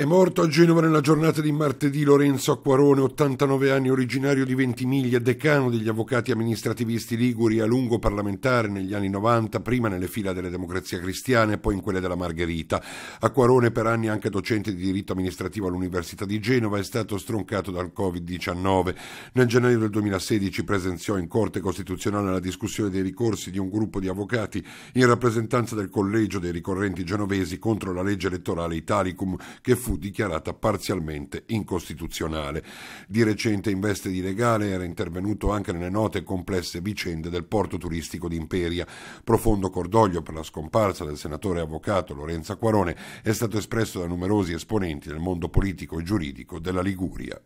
È morto a Genova nella giornata di martedì Lorenzo Acquarone, 89 anni, originario di Ventimiglia, decano degli avvocati amministrativisti liguri, a lungo parlamentare negli anni 90, prima nelle fila delle Democrazia Cristiana e poi in quelle della Margherita. Acquarone, per anni anche docente di diritto amministrativo all'Università di Genova, è stato stroncato dal Covid-19. Nel gennaio del 2016 presenziò in Corte Costituzionale la discussione dei ricorsi di un gruppo di avvocati in rappresentanza del Collegio dei ricorrenti genovesi contro la legge elettorale Italicum, che fu fu dichiarata parzialmente incostituzionale. Di recente in veste di legale era intervenuto anche nelle note e complesse vicende del porto turistico di Imperia. Profondo cordoglio per la scomparsa del senatore avvocato Lorenzo Quarone è stato espresso da numerosi esponenti del mondo politico e giuridico della Liguria.